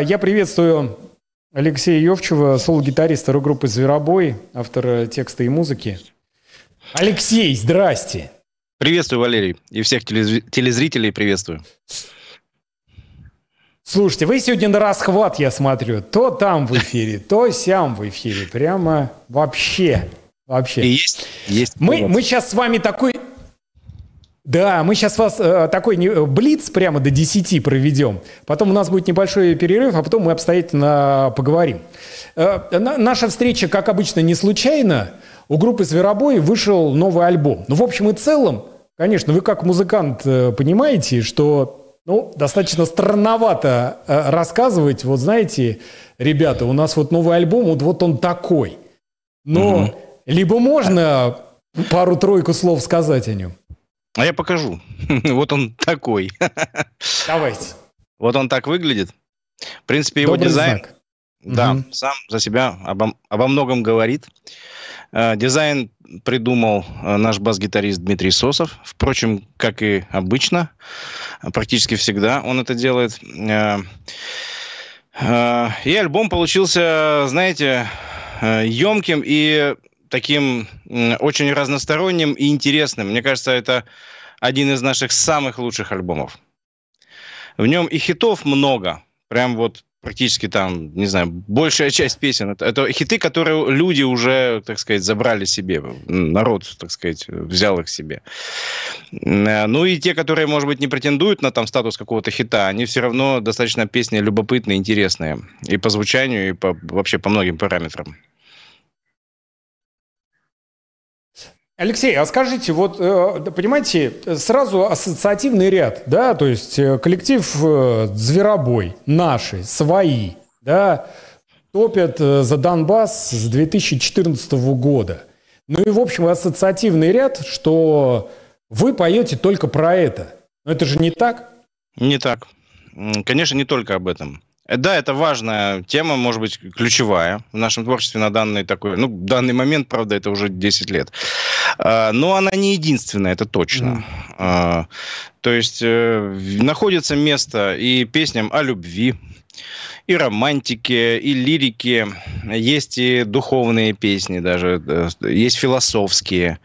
Я приветствую Алексея Йовчева, соло-гитариста рок-группы «Зверобой», автора текста и музыки. Алексей, здрасте! Приветствую, Валерий, и всех телезрителей приветствую. Слушайте, вы сегодня на расхват, я смотрю. То там в эфире, то сям в эфире. Прямо вообще. Вообще. И есть, есть. Мы, мы сейчас с вами такой да, мы сейчас вас э, такой не, э, блиц прямо до 10 проведем. Потом у нас будет небольшой перерыв, а потом мы обстоятельно поговорим. Э, на, наша встреча, как обычно, не случайна. У группы «Зверобой» вышел новый альбом. Ну, в общем и целом, конечно, вы как музыкант э, понимаете, что ну, достаточно странновато э, рассказывать. Вот знаете, ребята, у нас вот новый альбом, вот, вот он такой. Но угу. либо можно пару-тройку слов сказать о нем. А я покажу. вот он такой. Давайте. Вот он так выглядит. В принципе, его Добрый дизайн... Знак. Да, угу. сам за себя обо, обо многом говорит. Э, дизайн придумал э, наш бас-гитарист Дмитрий Сосов. Впрочем, как и обычно, практически всегда он это делает. Э, и альбом получился, знаете, емким и таким очень разносторонним и интересным. Мне кажется, это один из наших самых лучших альбомов. В нем и хитов много, прям вот практически там, не знаю, большая часть песен. Это, это хиты, которые люди уже, так сказать, забрали себе. Народ, так сказать, взял их себе. Э, ну и те, которые, может быть, не претендуют на там статус какого-то хита, они все равно достаточно песни любопытные, интересные. И по звучанию, и по, вообще по многим параметрам. Алексей, а скажите, вот, э, понимаете, сразу ассоциативный ряд, да, то есть э, коллектив э, «Зверобой», «Наши», «Свои», да, топят за Донбасс с 2014 года. Ну и, в общем, ассоциативный ряд, что вы поете только про это. Но это же не так? Не так. Конечно, не только об этом. Э, да, это важная тема, может быть, ключевая в нашем творчестве на данный такой, ну, данный момент, правда, это уже 10 лет. А, но она не единственная, это точно. Mm. То есть э, находится место и песням о любви, и романтики, и лирики, есть и духовные песни даже, есть философские,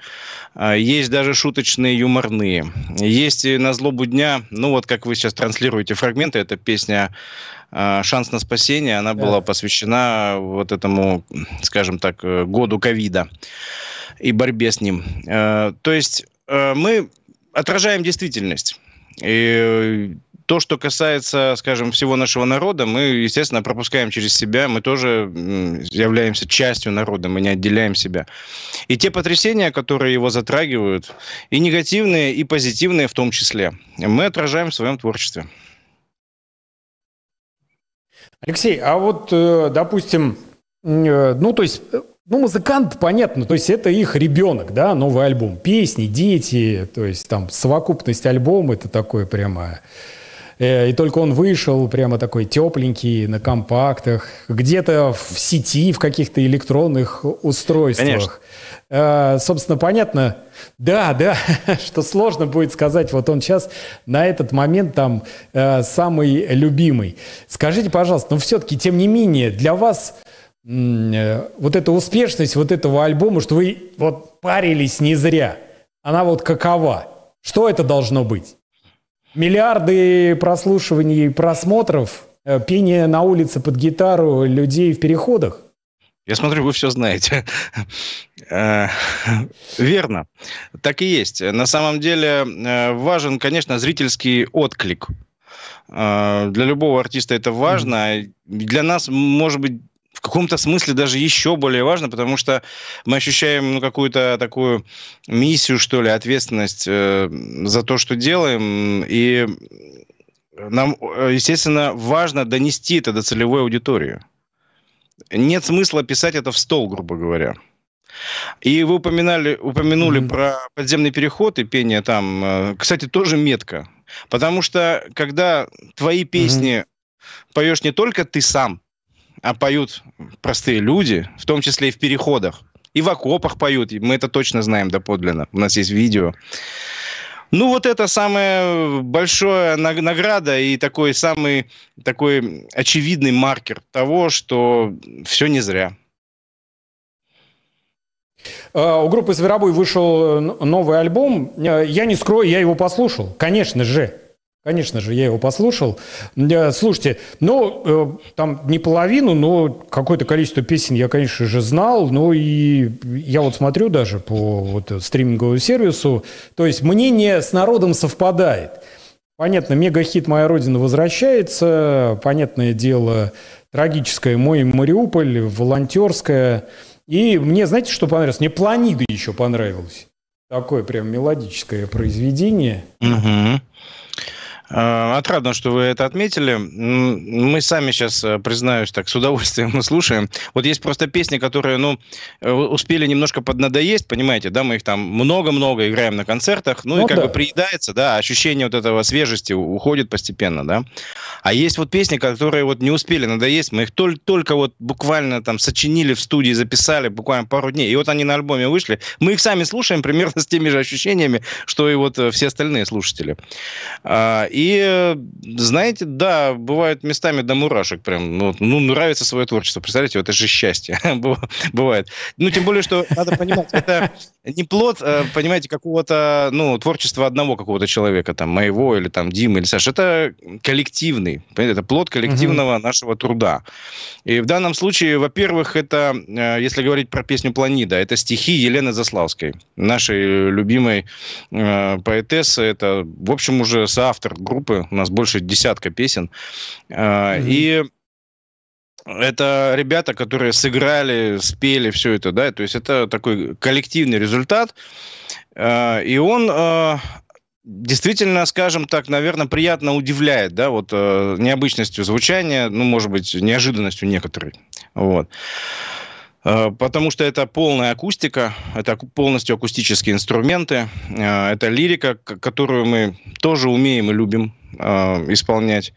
а, есть даже шуточные, юморные. Есть и «На злобу дня», ну вот как вы сейчас транслируете фрагменты, эта песня а, «Шанс на спасение», она была посвящена вот этому, скажем так, году ковида и борьбе с ним. А, то есть мы отражаем действительность. И то, что касается, скажем, всего нашего народа, мы, естественно, пропускаем через себя, мы тоже являемся частью народа, мы не отделяем себя. И те потрясения, которые его затрагивают, и негативные, и позитивные в том числе, мы отражаем в своем творчестве. Алексей, а вот, э, допустим, э, ну, то есть э, ну, музыкант, понятно, то есть это их ребенок, да, новый альбом. Песни, дети, то есть там совокупность альбома, это такое прямо... Э, и только он вышел прямо такой тепленький, на компактах, где-то в сети, в каких-то электронных устройствах. Конечно. А, собственно, понятно, да, да, что сложно будет сказать, вот он сейчас на этот момент там э, самый любимый. Скажите, пожалуйста, но ну, все-таки, тем не менее, для вас вот эта успешность вот этого альбома, что вы вот парились не зря, она вот какова? Что это должно быть? Миллиарды прослушиваний, просмотров, э, пение на улице под гитару людей в переходах. Я смотрю, вы все знаете. Э, верно. Так и есть. На самом деле э, важен, конечно, зрительский отклик. Для любого артиста это важно. Для нас, может быть, каком-то смысле даже еще более важно, потому что мы ощущаем ну, какую-то такую миссию, что ли, ответственность э, за то, что делаем, и нам, э, естественно, важно донести это до целевой аудитории. Нет смысла писать это в стол, грубо говоря. И вы упоминали, упомянули mm-hmm. про подземный переход и пение там. Э, кстати, тоже метка, Потому что когда твои песни mm-hmm. поешь не только ты сам, а поют простые люди, в том числе и в переходах. И в окопах поют, и мы это точно знаем доподлинно. У нас есть видео. Ну, вот это самая большая награда и такой самый такой очевидный маркер того, что все не зря. Э, у группы Зверобой вышел э, новый альбом. Э, я не скрою, я его послушал. Конечно же. Конечно же, я его послушал. Э, слушайте, ну, э, там не половину, но какое-то количество песен я, конечно же, знал. Ну, и я вот смотрю даже по вот стриминговому сервису. То есть мнение с народом совпадает. Понятно, мега-хит «Моя родина» возвращается. Понятное дело, трагическое «Мой Мариуполь», волонтерское. И мне, знаете, что понравилось? Мне «Планида» еще понравилось. Такое прям мелодическое произведение. Угу. Э, отрадно, что вы это отметили. Мы сами сейчас, э, признаюсь, так с удовольствием мы слушаем. Вот есть просто песни, которые, ну, э, успели немножко поднадоесть, понимаете, да, мы их там много-много играем на концертах, ну, ну и как да. бы приедается, да, ощущение вот этого свежести уходит постепенно, да. А есть вот песни, которые вот не успели надоесть, мы их только, только вот буквально там сочинили в студии, записали буквально пару дней, и вот они на альбоме вышли. Мы их сами слушаем примерно с теми же ощущениями, что и вот все остальные слушатели. А, и и, знаете, да, бывают местами до мурашек прям. Ну, ну нравится свое творчество. Представляете, вот это же счастье бывает. Ну, тем более, что надо понимать, это не плод, а, понимаете, какого-то, ну, творчества одного какого-то человека, там, моего или там Димы или Саши. Это коллективный, понимаете, это плод коллективного угу. нашего труда. И в данном случае, во-первых, это, а, если говорить про песню «Планида», это стихи Елены Заславской, нашей любимой э, поэтессы. Это, в общем, уже соавтор группы, у нас больше десятка песен. А, и это ребята, которые сыграли, спели все это, да, то есть это такой коллективный результат, а, и он а, действительно, скажем так, наверное, приятно удивляет, да, вот э, необычностью звучания, ну, может быть, неожиданностью некоторой, вот. Э, потому что это полная акустика, это полностью акустические инструменты, э, это лирика, которую мы тоже умеем и любим э, исполнять.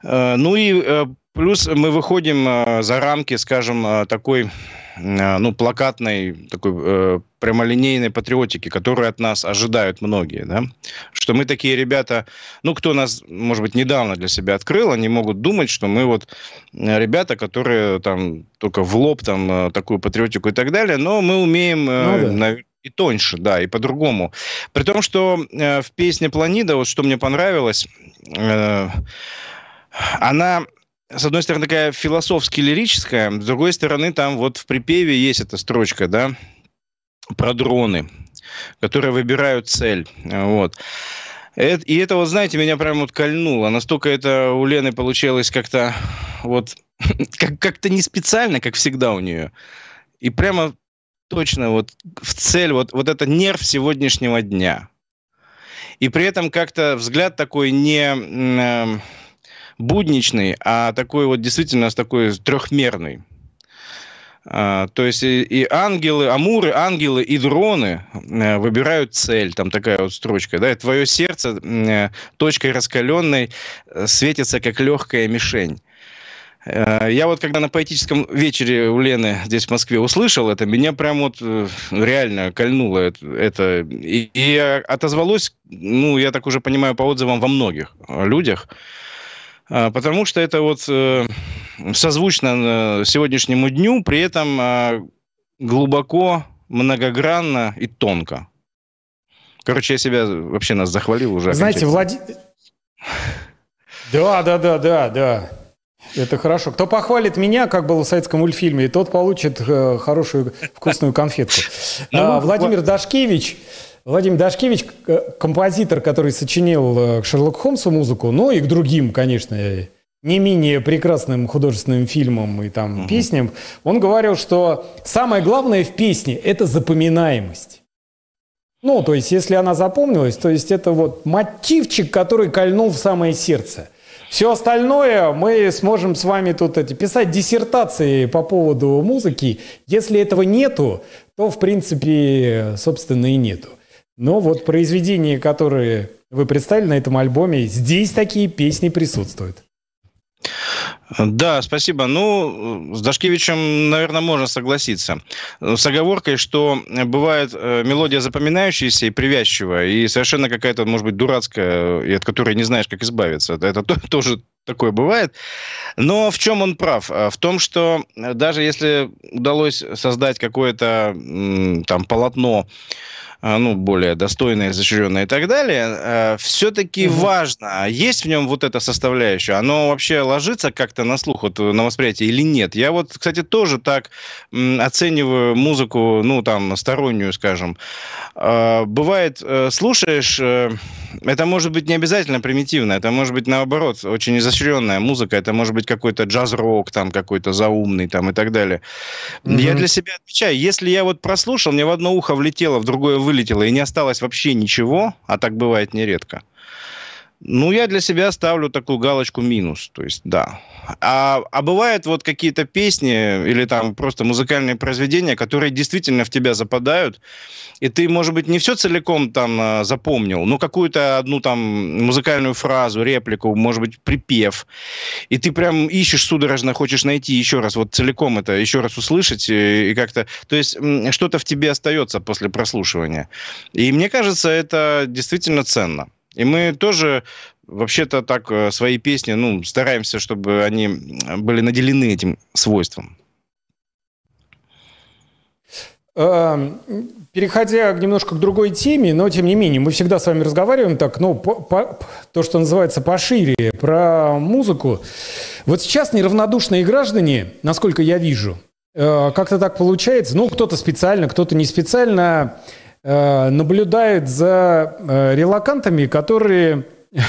Ну и Плюс мы выходим э, за рамки, скажем, э, такой э, ну, плакатной, такой прямолинейной патриотики, которую от нас ожидают многие, да, что мы такие ребята, ну, кто нас, может быть, недавно для себя открыл, они могут думать, что мы вот ребята, которые там только в лоб там такую патриотику и так далее, но мы умеем, ну, да. и тоньше, да, и по-другому. При том, что э, в песне Планида, вот что мне понравилось, э, она с одной стороны, такая философски-лирическая, с другой стороны, там вот в припеве есть эта строчка, да, про дроны, которые выбирают цель. Вот. И это, вот, знаете, меня прям вот кольнуло. Настолько это у Лены получилось как-то вот как- как-то не специально, как всегда у нее. И прямо точно вот в цель, вот, вот это нерв сегодняшнего дня. И при этом как-то взгляд такой не... Эм, будничный, а такой вот действительно такой трехмерный. А, то есть и, и ангелы, амуры, ангелы и дроны э, выбирают цель, там такая вот строчка, да, и твое сердце э, точкой раскаленной э, светится, как легкая мишень. Я вот когда на поэтическом вечере у Лены здесь в Москве услышал это, меня прям вот реально кольнуло это. И, и отозвалось, ну, я так уже понимаю по отзывам во многих людях, а, потому что это вот э, созвучно э, сегодняшнему дню, при этом а, глубоко, многогранно и тонко. Короче, я себя вообще нас захвалил уже. Знаете, Владимир... Да, да, да, да, да. Это хорошо. Кто похвалит меня, как было в советском мультфильме, тот получит э, хорошую вкусную конфетку. Ну, а, ну, Владимир Дашкевич Владимир Дашкевич – э, композитор, который сочинил э, к Шерлоку Холмсу музыку, ну и к другим, конечно, э, не менее прекрасным художественным фильмам и там угу. песням. Он говорил, что самое главное в песне – это запоминаемость. Ну, то есть, если она запомнилась, то есть это вот мотивчик, который кольнул в самое сердце – все остальное мы сможем с вами тут эти, писать диссертации по поводу музыки. Если этого нету, то, в принципе, собственно, и нету. Но вот произведения, которые вы представили на этом альбоме, здесь такие песни присутствуют. Да, спасибо. Ну, с Дашкевичем, наверное, можно согласиться. С оговоркой, что бывает э, мелодия запоминающаяся и привязчивая, и совершенно какая-то, может быть, дурацкая, и от которой не знаешь, как избавиться. Это тоже такое бывает. Но в чем он прав? Э, в том, что даже если удалось создать какое-то там полотно, а, ну, более достойное, изощренное и так далее, а, все-таки угу. важно, а есть в нем вот эта составляющая, оно вообще ложится как-то на слух, вот, на восприятие или нет. Я вот, кстати, тоже так оцениваю музыку, ну, там, стороннюю, скажем. Бывает, э, слушаешь, э, это может быть не обязательно примитивно, это может быть, наоборот, очень изощренная музыка, это может быть какой-то джаз-рок, там, какой-то заумный, там, и так далее. Угу. Я для себя отвечаю, если я вот прослушал, мне в одно ухо влетело, в другое вылетело и не осталось вообще ничего, а так бывает нередко, ну, я для себя ставлю такую галочку минус, то есть да. А, а бывают вот какие-то песни или там просто музыкальные произведения, которые действительно в тебя западают, и ты, может быть, не все целиком там а, запомнил, но какую-то одну там музыкальную фразу, реплику, может быть, припев, и ты прям ищешь судорожно, хочешь найти еще раз, вот целиком это, еще раз услышать, и, и как-то... То есть что-то в тебе остается после прослушивания. И мне кажется, это действительно ценно. И мы тоже вообще-то так э, свои песни, ну, стараемся, чтобы они были наделены этим свойством. Эм, переходя немножко к другой теме, но тем не менее, мы всегда с вами разговариваем так, ну, по, по, то, что называется пошире, про музыку. Вот сейчас неравнодушные граждане, насколько я вижу, э, как-то так получается, ну, кто-то специально, кто-то не специально, Э, наблюдает за э, релакантами, которые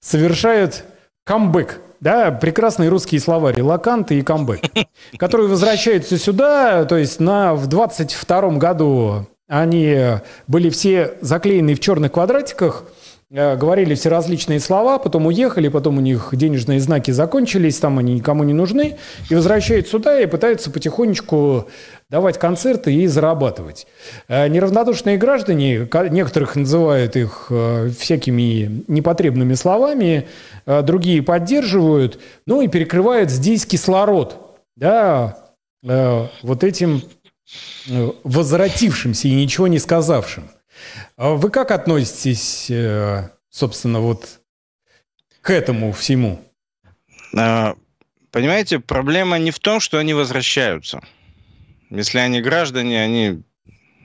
совершают камбэк. Да, прекрасные русские слова релаканты и камбэк, которые возвращаются сюда, то есть на, в 22 году они были все заклеены в черных квадратиках – Э, говорили все различные слова, потом уехали, потом у них денежные знаки закончились, там они никому не нужны, и возвращают сюда и пытаются потихонечку давать концерты и зарабатывать. Э, неравнодушные граждане, некоторых называют их э, всякими непотребными словами, другие поддерживают, ну и перекрывают здесь кислород, да, вот этим возвратившимся и ничего не сказавшим – а вы как относитесь, э, собственно, вот к этому всему? А, понимаете, проблема не в том, что они возвращаются. Если они граждане, они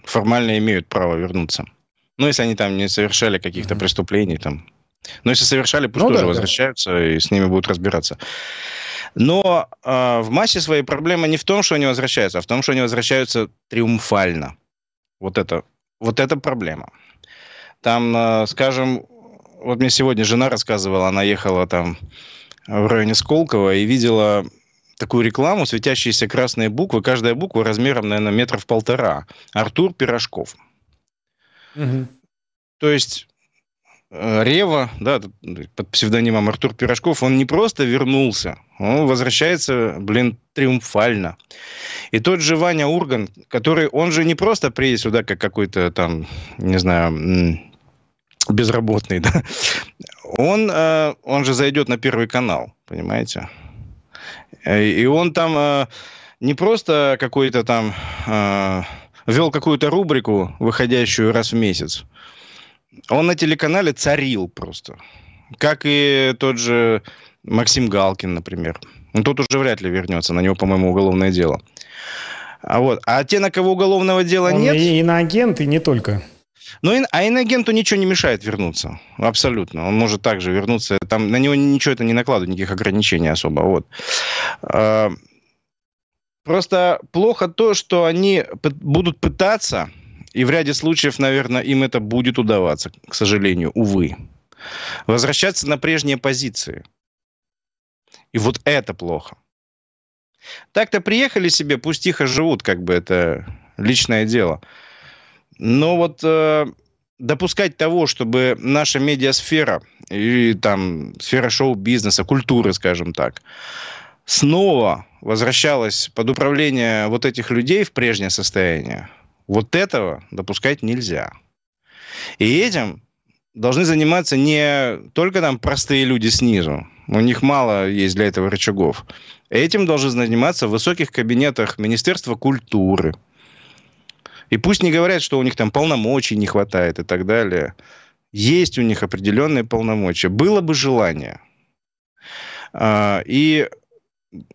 формально имеют право вернуться. Ну, если они там не совершали каких-то mm-hmm. преступлений, там. Но ну, если совершали, пусть ну, тоже да, возвращаются да. и с ними будут разбираться. Но э, в массе своей проблема не в том, что они возвращаются, а в том, что они возвращаются триумфально. Вот это вот это проблема. Там, э, скажем, вот мне сегодня жена рассказывала, она ехала там в районе Сколково и видела такую рекламу, светящиеся красные буквы, каждая буква размером, наверное, метров полтора. Артур Пирожков. Угу. То есть Э, Рева, да, под псевдонимом Артур Пирожков, он не просто вернулся, он возвращается, блин, триумфально. И тот же Ваня Урган, который, он же не просто приедет сюда как какой-то там, не знаю, безработный, да, он, э, он же зайдет на Первый канал, понимаете? Э, и он там не просто какой-то там вел какую-то рубрику, выходящую раз в месяц, он на телеканале царил просто. Как и тот же Максим Галкин, например. Ну тот уже вряд ли вернется. На него, по-моему, уголовное дело. А, вот. а те, на кого уголовного дела Он нет... И иноагент, и не только. Ну ин, а иноагенту ничего не мешает вернуться. Абсолютно. Он может также вернуться. Там на него ничего это не накладывает, никаких ограничений особо. Вот. А, просто плохо то, что они будут пытаться и в ряде случаев, наверное, им это будет удаваться, к сожалению, увы. Возвращаться на прежние позиции. И вот это плохо. Так-то приехали себе, пусть тихо живут, как бы это личное дело. Но вот э, допускать того, чтобы наша медиасфера и там сфера шоу-бизнеса, культуры, скажем так, снова возвращалась под управление вот этих людей в прежнее состояние, вот этого допускать нельзя. И этим должны заниматься не только там простые люди снизу, у них мало есть для этого рычагов. Этим должны заниматься в высоких кабинетах Министерства культуры. И пусть не говорят, что у них там полномочий не хватает и так далее. Есть у них определенные полномочия. Было бы желание. А, и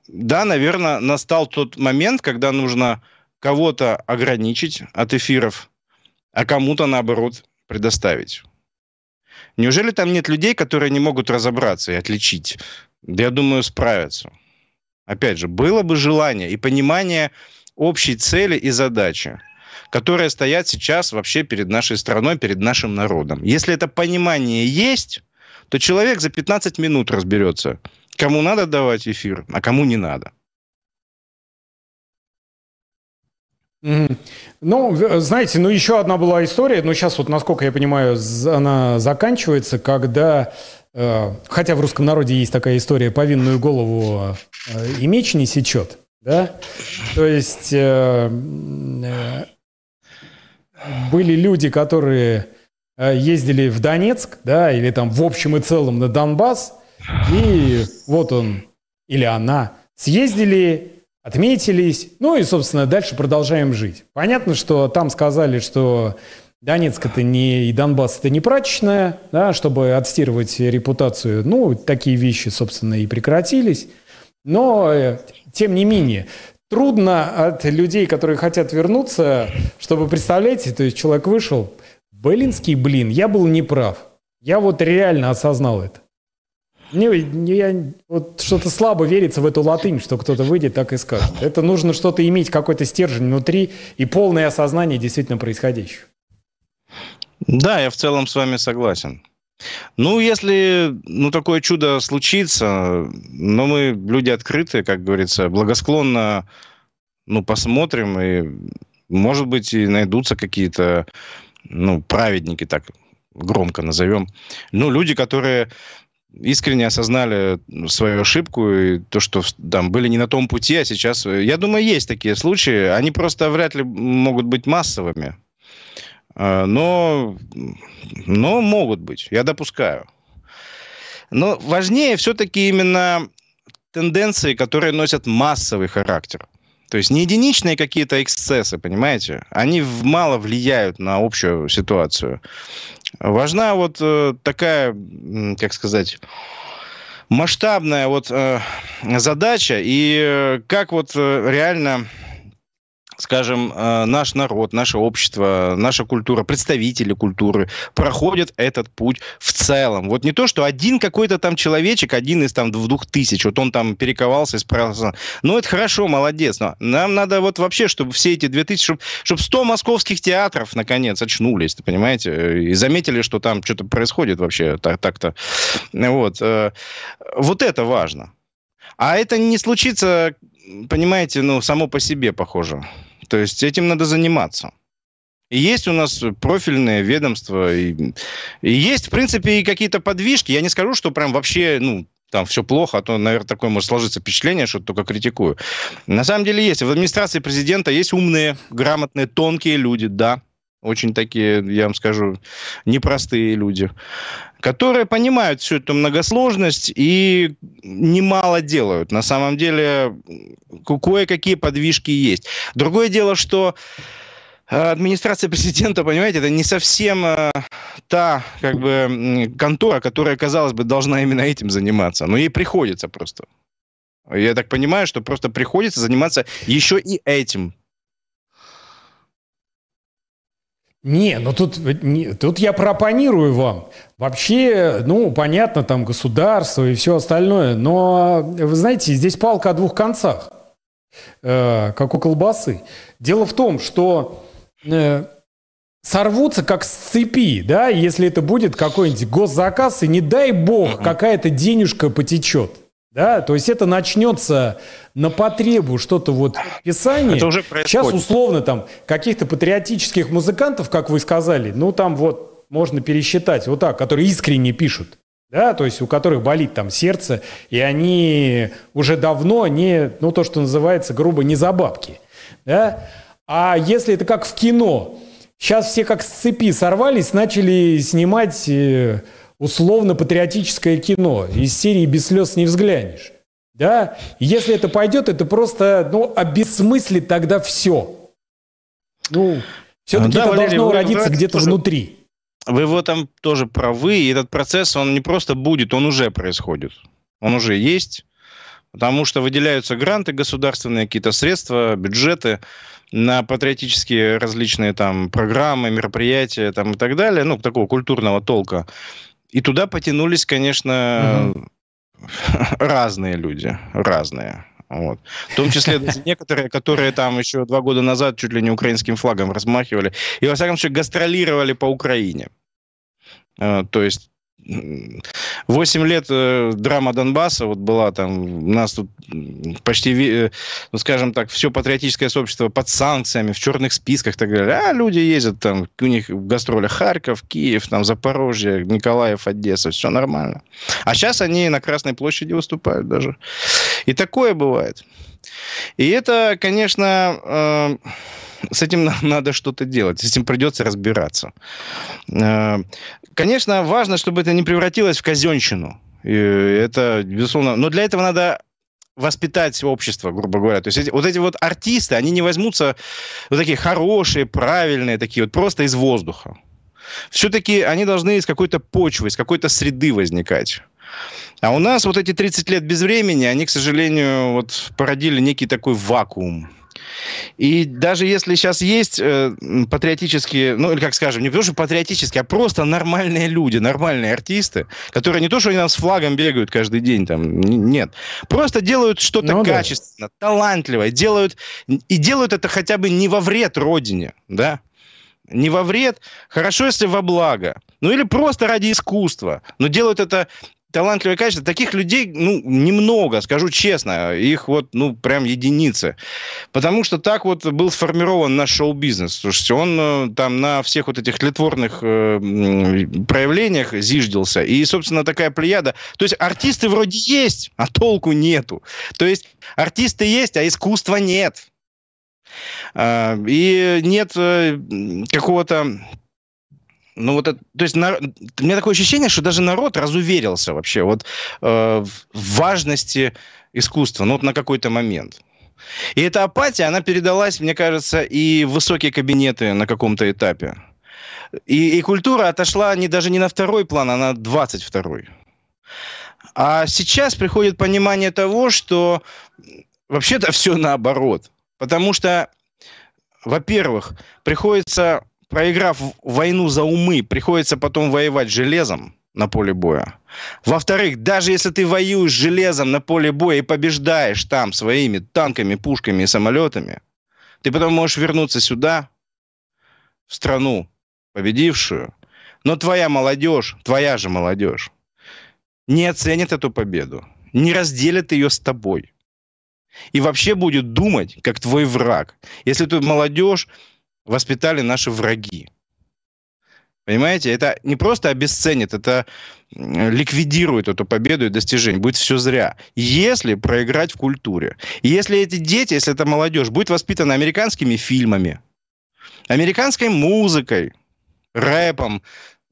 да, наверное, настал тот момент, когда нужно кого-то ограничить от эфиров, а кому-то, наоборот, предоставить. Неужели там нет людей, которые не могут разобраться и отличить? Да я думаю, справятся. Опять же, было бы желание и понимание общей цели и задачи, которые стоят сейчас вообще перед нашей страной, перед нашим народом. Если это понимание есть, то человек за 15 минут разберется, кому надо давать эфир, а кому не надо. Ну, э, знаете, ну еще одна была история, но ну, сейчас вот, насколько я понимаю, она заканчивается, когда, э, хотя в русском народе есть такая история, повинную голову э, и меч не сечет, да? То есть э, э, были люди, которые э, ездили в Донецк, да, или там в общем и целом на Донбасс, и вот он или она съездили отметились. Ну и, собственно, дальше продолжаем жить. Понятно, что там сказали, что Донецк это не и Донбасс это не прачечная, да, чтобы отстирывать репутацию. Ну, такие вещи, собственно, и прекратились. Но, э, тем не менее, трудно от людей, которые хотят вернуться, чтобы, представляете, то есть человек вышел, Белинский блин, я был неправ. Я вот реально осознал это. Не, я, вот что-то слабо верится в эту латынь, что кто-то выйдет, так и скажет. Это нужно что-то иметь, какой-то стержень внутри и полное осознание действительно происходящего. Да, я в целом с вами согласен. Ну, если ну, такое чудо случится, но ну, мы люди открытые, как говорится, благосклонно ну, посмотрим, и, может быть, и найдутся какие-то ну, праведники, так громко назовем. Ну, люди, которые искренне осознали ну, свою ошибку и то, что там были не на том пути, а сейчас, э, я думаю, есть такие случаи. Они просто вряд ли могут быть массовыми, а, но, но могут быть, я допускаю. Но важнее все-таки именно тенденции, которые носят массовый характер. То есть не единичные какие-то эксцессы, понимаете? Они мало влияют на общую ситуацию. Важна вот э, такая, как сказать, масштабная вот э, задача и э, как вот э, реально скажем, э, наш народ, наше общество, наша культура, представители культуры проходят этот путь в целом. Вот не то, что один какой-то там человечек, один из там двух тысяч, вот он там перековался, исправился. Ну, это хорошо, молодец, но нам надо вот вообще, чтобы все эти две тысячи, чтобы, сто московских театров, наконец, очнулись, ты понимаете, э, и заметили, что там что-то происходит вообще так-то. Вот. Э, вот это важно. А это не случится, понимаете, ну, само по себе, похоже. То есть этим надо заниматься. И есть у нас профильные ведомства, и, и есть, в принципе, и какие-то подвижки. Я не скажу, что прям вообще, ну, там все плохо, а то, наверное, такое может сложиться впечатление, что только критикую. На самом деле есть. В администрации президента есть умные, грамотные, тонкие люди, да, очень такие, я вам скажу, непростые люди, которые понимают всю эту многосложность и немало делают. На самом деле кое-какие подвижки есть. Другое дело, что э, администрация президента, понимаете, это не совсем э, та как бы контора, которая, казалось бы, должна именно этим заниматься. Но ей приходится просто. Я так понимаю, что просто приходится заниматься еще и этим. Не, ну тут, не, тут я пропонирую вам. Вообще, ну, понятно, там государство и все остальное, но, э, вы знаете, здесь палка о двух концах, э, как у колбасы. Дело в том, что э, сорвутся как с цепи, да, если это будет какой-нибудь госзаказ, и не дай бог, какая-то денежка потечет. Да, то есть это начнется на потребу что-то вот писание. Это уже происходит. Сейчас условно там каких-то патриотических музыкантов, как вы сказали, ну там вот можно пересчитать вот так, которые искренне пишут. Да, то есть у которых болит там сердце, и они уже давно не, ну то, что называется грубо, не за бабки. Да? А если это как в кино, сейчас все как с цепи сорвались, начали снимать э, условно-патриотическое кино из серии «Без слез не взглянешь». Да? Если это пойдет, это просто ну, обесмыслит тогда все. Ну, все-таки а, да, это Валерий, должно родиться где-то тоже... внутри. Вы в этом тоже правы. И этот процесс, он не просто будет, он уже происходит. Он уже есть. Потому что выделяются гранты государственные, какие-то средства, бюджеты на патриотические различные там программы, мероприятия там, и так далее, ну, такого культурного толка. И туда потянулись, конечно, угу. разные люди, разные. Вот. В том числе некоторые, которые там еще два года назад чуть ли не украинским флагом размахивали. И, во всяком случае, гастролировали по Украине. Э, то есть 8 лет э, драма Донбасса вот была там, у нас тут почти, э, ну, скажем так, все патриотическое сообщество под санкциями, в черных списках так далее. А люди ездят там, у них в гастролях Харьков, Киев, там, Запорожье, Николаев, Одесса, все нормально. А сейчас они на Красной площади выступают даже. И такое бывает. И это, конечно, э, с этим надо что-то делать, с этим придется разбираться. Э, конечно, важно, чтобы это не превратилось в казенщину. И это, безусловно. Но для этого надо воспитать общество, грубо говоря. То есть эти, вот эти вот артисты, они не возьмутся вот такие хорошие, правильные, такие вот просто из воздуха. Все-таки они должны из какой-то почвы, из какой-то среды возникать. А у нас вот эти 30 лет без времени, они, к сожалению, вот породили некий такой вакуум и даже если сейчас есть э, патриотические, ну или как скажем, не то что патриотические, а просто нормальные люди, нормальные артисты, которые не то, что они там с флагом бегают каждый день, там, нет, просто делают что-то ну, качественно, да. талантливое, делают, и делают это хотя бы не во вред родине, да, не во вред, хорошо, если во благо. Ну или просто ради искусства. Но делают это талантливые качества. Таких людей, ну, немного, скажу честно. Их вот, ну, прям единицы. Потому что так вот был сформирован наш шоу-бизнес. Слушайте, он э, там на всех вот этих литворных э, проявлениях зиждился. И, собственно, такая плеяда. То есть артисты вроде есть, а толку нету. То есть артисты есть, а искусства нет. А, и нет э, какого-то ну вот, это, то есть, на, у меня такое ощущение, что даже народ разуверился вообще вот э, в важности искусства, ну вот на какой-то момент. И эта апатия, она передалась, мне кажется, и в высокие кабинеты на каком-то этапе. И, и культура отошла не, даже не на второй план, а на 22 второй. А сейчас приходит понимание того, что вообще-то все наоборот. Потому что, во-первых, приходится проиграв войну за умы, приходится потом воевать железом на поле боя. Во-вторых, даже если ты воюешь железом на поле боя и побеждаешь там своими танками, пушками и самолетами, ты потом можешь вернуться сюда, в страну, победившую, но твоя молодежь, твоя же молодежь, не оценит эту победу, не разделит ее с тобой. И вообще будет думать, как твой враг. Если ты молодежь воспитали наши враги. Понимаете, это не просто обесценит, это ликвидирует эту победу и достижение. Будет все зря. Если проиграть в культуре. Если эти дети, если эта молодежь, будет воспитана американскими фильмами, американской музыкой, рэпом,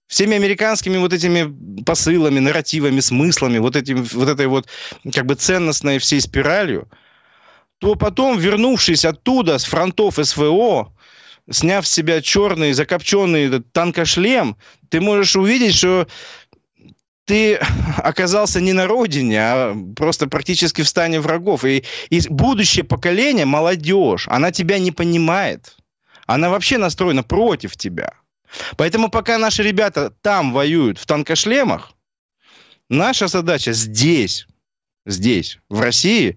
всеми американскими вот этими посылами, нарративами, смыслами, вот, этим, вот этой вот как бы ценностной всей спиралью, то потом, вернувшись оттуда, с фронтов СВО, сняв с себя черный закопченный танкошлем, ты можешь увидеть, что ты оказался не на родине, а просто практически в стане врагов. И, и будущее поколение, молодежь, она тебя не понимает. Она вообще настроена против тебя. Поэтому пока наши ребята там воюют в танкошлемах, наша задача здесь, здесь, в России,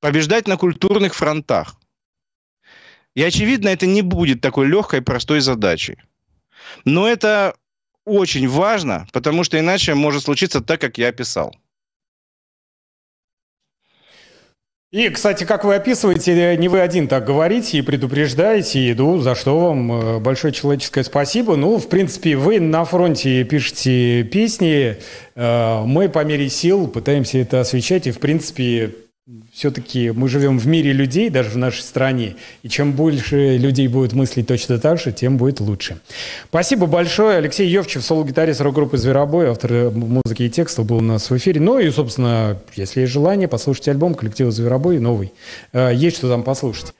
побеждать на культурных фронтах. И, очевидно, это не будет такой легкой, простой задачей. Но это очень важно, потому что иначе может случиться так, как я писал. И, кстати, как вы описываете, э, не вы один так говорите и предупреждаете иду, ну, за что вам э, большое человеческое спасибо. Ну, в принципе, вы на фронте пишете песни, э, мы по мере сил пытаемся это освещать, и, в принципе, все-таки мы живем в мире людей, даже в нашей стране, и чем больше людей будет мыслить точно так же, тем будет лучше. Спасибо большое. Алексей Евчев, соло-гитарист рок-группы «Зверобой», автор э, музыки и текстов, был у нас в эфире. Ну и, собственно, если есть желание, послушайте альбом коллектива «Зверобой» новый. Э, есть что там послушать.